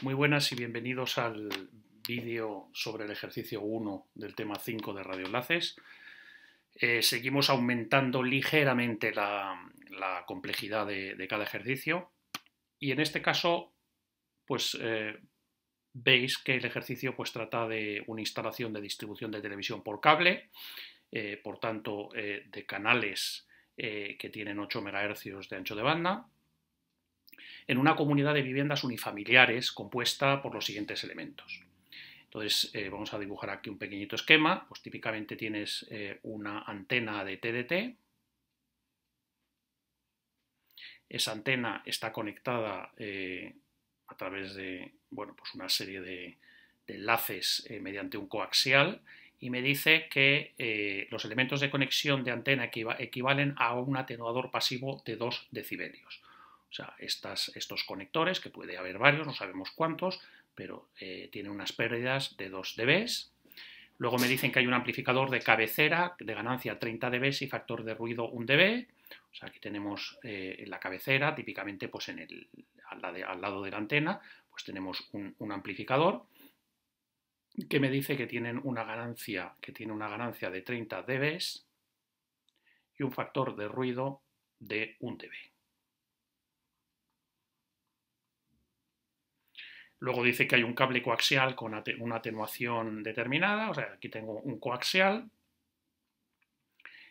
Muy buenas y bienvenidos al vídeo sobre el ejercicio 1 del tema 5 de radioenlaces. Eh, seguimos aumentando ligeramente la, complejidad de, cada ejercicio y en este caso pues eh, veis que el ejercicio pues trata de una instalación de distribución de televisión por cable, eh, por tanto de canales que tienen 8 MHz de ancho de banda en una comunidad de viviendas unifamiliares compuesta por los siguientes elementos. Entonces, eh, vamos a dibujar aquí un pequeñito esquema. Pues típicamente tienes eh, una antena de TDT. Esa antena está conectada eh, a través de bueno, pues una serie de, de enlaces mediante un coaxial y me dice que los elementos de conexión de antena equivalen a un atenuador pasivo de 2 decibelios. O sea, estos conectores, que puede haber varios, no sabemos cuántos, pero eh, tienen unas pérdidas de 2 dB. Luego me dicen que hay un amplificador de cabecera de ganancia 30 dB y factor de ruido 1 dB. O sea, aquí tenemos eh, la cabecera, típicamente pues en el, al, lado de la antena, pues tenemos un, amplificador que me dice que tienen una ganancia, que tiene una ganancia de 30 dB y un factor de ruido de 1 dB. Luego dice que hay un cable coaxial con una atenuación determinada, o sea, aquí tengo un coaxial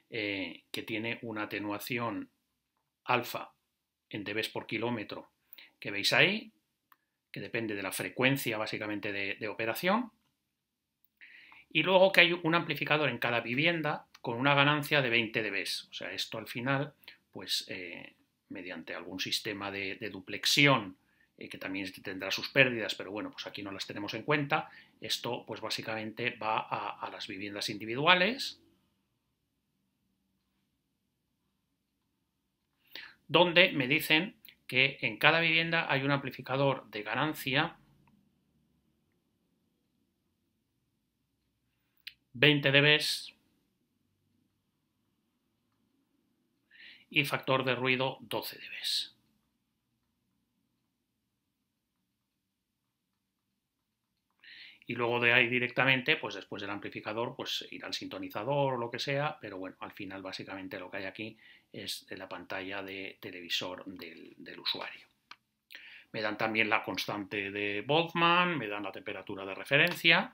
eh, que tiene una atenuación alfa en dBs por kilómetro que veis ahí, que depende de la frecuencia básicamente de, operación, y luego que hay un amplificador en cada vivienda con una ganancia de 20 dB. O sea, esto al final, pues eh, mediante algún sistema de duplexión eh, que también tendrá sus pérdidas, pero bueno, pues aquí no las tenemos en cuenta. Esto, pues básicamente va a, a las viviendas individuales, donde me dicen que en cada vivienda hay un amplificador de ganancia 20 dB y factor de ruido 12 dB. y luego de ahí directamente, pues después del amplificador, pues ir al sintonizador o lo que sea, pero bueno, al final básicamente lo que hay aquí es la pantalla de televisor del, usuario. Me dan también la constante de Boltzmann, me dan la temperatura de referencia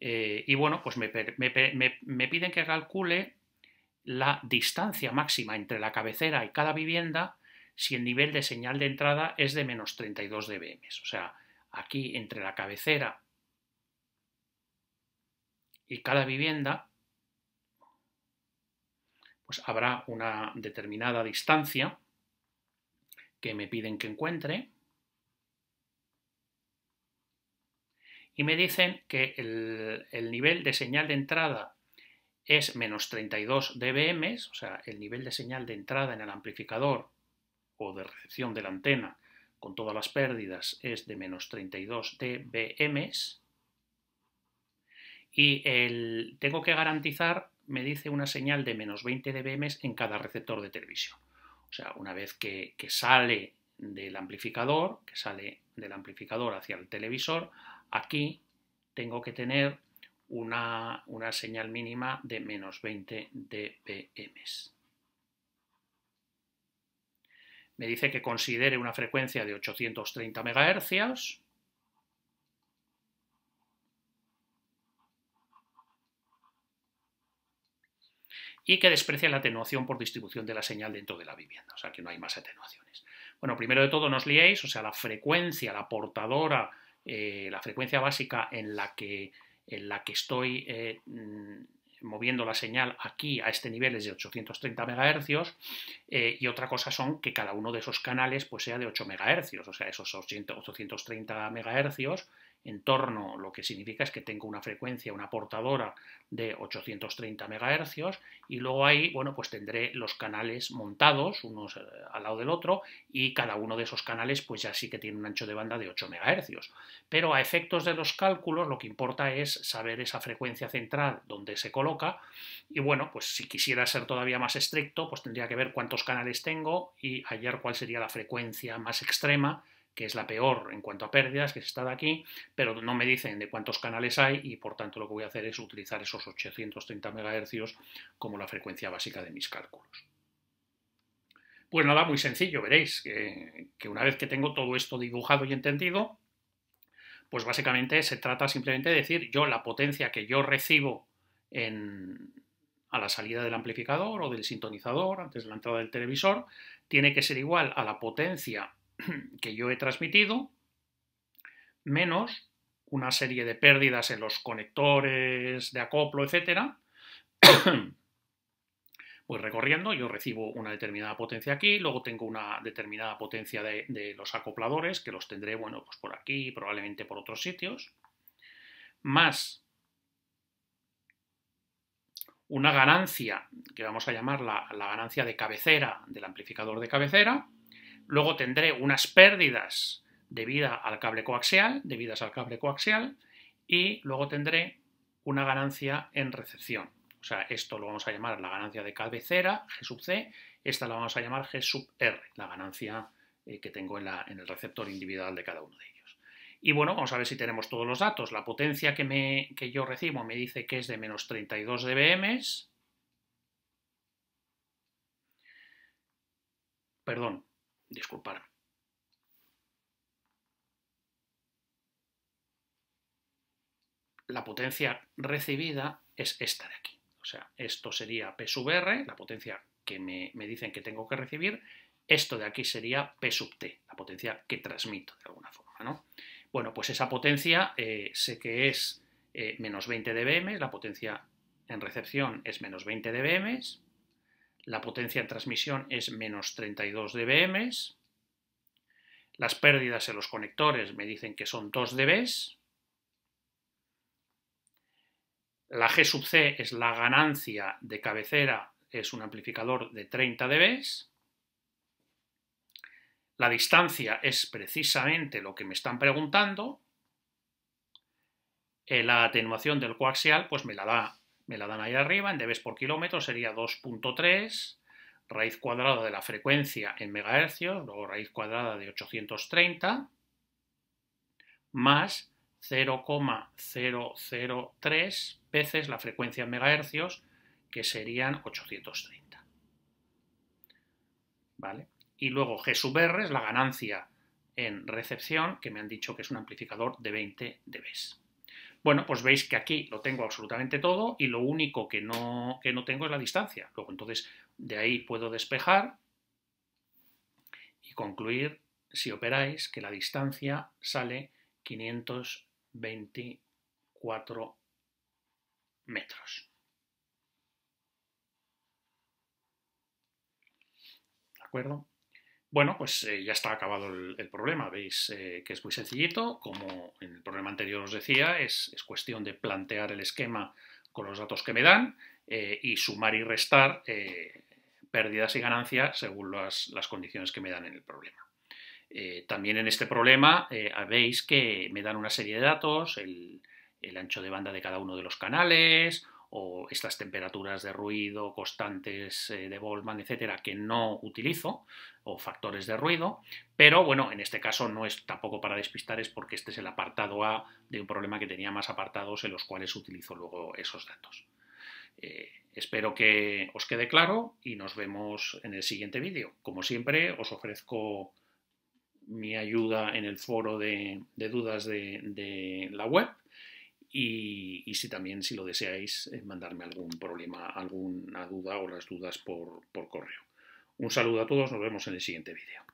eh, y bueno, pues me, me piden que calcule la distancia máxima entre la cabecera y cada vivienda si el nivel de señal de entrada es de menos 32 dBm. O sea, aquí entre la cabecera y cada vivienda pues habrá una determinada distancia que me piden que encuentre y me dicen que el, el nivel de señal de entrada es menos 32 dBm, o sea, el nivel de señal de entrada en el amplificador o de recepción de la antena con todas las pérdidas es de menos 32 dBm, y el, tengo que garantizar, me dice, una señal de menos 20 dBm en cada receptor de televisión. O sea, una vez que, sale del amplificador, que sale del amplificador hacia el televisor, aquí tengo que tener una, una señal mínima de menos 20 dBm. Me dice que considere una frecuencia de 830 MHz y que desprecia la atenuación por distribución de la señal dentro de la vivienda, o sea que no hay más atenuaciones. Bueno, primero de todo, no liéis, o sea, la frecuencia, la portadora, eh, la frecuencia básica en la que, en la que estoy eh, mm, moviendo la señal aquí a este nivel es de 830 MHz eh, y otra cosa son que cada uno de esos canales pues, sea de 8 MHz, o sea, esos 830 MHz torno, lo que significa es que tengo una frecuencia, una portadora de 830 MHz y luego ahí, bueno, pues tendré los canales montados unos eh, al lado del otro y cada uno de esos canales pues ya sí que tiene un ancho de banda de 8 MHz. Pero a efectos de los cálculos lo que importa es saber esa frecuencia central donde se coloca y bueno, pues si quisiera ser todavía más estricto, pues tendría que ver cuántos canales tengo y hallar cuál sería la frecuencia más extrema que es la peor en cuanto a pérdidas, que está de aquí, pero no me dicen de cuántos canales hay y por tanto lo que voy a hacer es utilizar esos 830 MHz como la frecuencia básica de mis cálculos. Pues nada, muy sencillo, veréis que, una vez que tengo todo esto dibujado y entendido, pues básicamente se trata simplemente de decir yo la potencia que yo recibo a la salida del amplificador o del sintonizador antes de la entrada del televisor tiene que ser igual a la potencia que yo he transmitido, menos una serie de pérdidas en los conectores de acoplo, etcétera, voy recorriendo, yo recibo una determinada potencia aquí, luego tengo una determinada potencia de, los acopladores, que los tendré, bueno, pues por aquí, probablemente por otros sitios, más una ganancia, que vamos a llamar la ganancia de cabecera del amplificador de cabecera, Luego tendré unas pérdidas debidas al cable coaxial, debidas al cable coaxial, y luego tendré una ganancia en recepción. O sea, esto lo vamos a llamar la ganancia de cabecera, G sub C, esta la vamos a llamar G sub R, la ganancia eh, que tengo en, el receptor individual de cada uno de ellos. Y bueno, vamos a ver si tenemos todos los datos. La potencia que, me, que yo recibo me dice que es de menos 32 dBm. Perdón, disculpar La potencia recibida es esta de aquí. O sea, esto sería P sub R, la potencia que me, dicen que tengo que recibir. Esto de aquí sería P sub T, la potencia que transmito de alguna forma. ¿no? Bueno, pues esa potencia eh, sé que es eh, menos 20 dBm, la potencia en recepción es menos 20 dBm, la potencia de transmisión es menos 32 dBm, las pérdidas en los conectores me dicen que son 2 dB, la G sub C es la ganancia de cabecera, es un amplificador de 30 dB, la distancia es precisamente lo que me están preguntando, eh, la atenuación del coaxial pues me la da me la dan ahí arriba, en dBs por kilómetro sería 2.3, raíz cuadrada de la frecuencia en megahercios, luego raíz cuadrada de 830, más 0,003 veces la frecuencia en megahercios, que serían 830. ¿Vale? Y luego G sub R es la ganancia en recepción, que me han dicho que es un amplificador de 20 dBs. Bueno, pues veis que aquí lo tengo absolutamente todo y lo único que no, tengo es la distancia. Luego entonces de ahí puedo despejar y concluir, si operáis, que la distancia sale 524 metros. ¿De acuerdo? Bueno, pues eh, ya está acabado el, problema. Veis eh, que es muy sencillito. Como en el problema anterior os decía, es, cuestión de plantear el esquema con los datos que me dan eh, y sumar y restar pérdidas y ganancias según las, condiciones que me dan en el problema. también en este problema veis que me dan una serie de datos, el ancho de banda de cada uno de los canales, o estas temperaturas de ruido, constantes eh, de Boltzmann, etcétera, que no utilizo, o factores de ruido, pero bueno, en este caso no es tampoco para despistar, es porque este es el apartado A de un problema que tenía más apartados en los cuales utilizo luego esos datos. Eh, espero que os quede claro y nos vemos en el siguiente vídeo. Como siempre, os ofrezco mi ayuda en el foro de, dudas de la web y, si también, si lo deseáis, eh, mandarme algún problema, alguna duda o las dudas por, por correo. Un saludo a todos, nos vemos en el siguiente vídeo.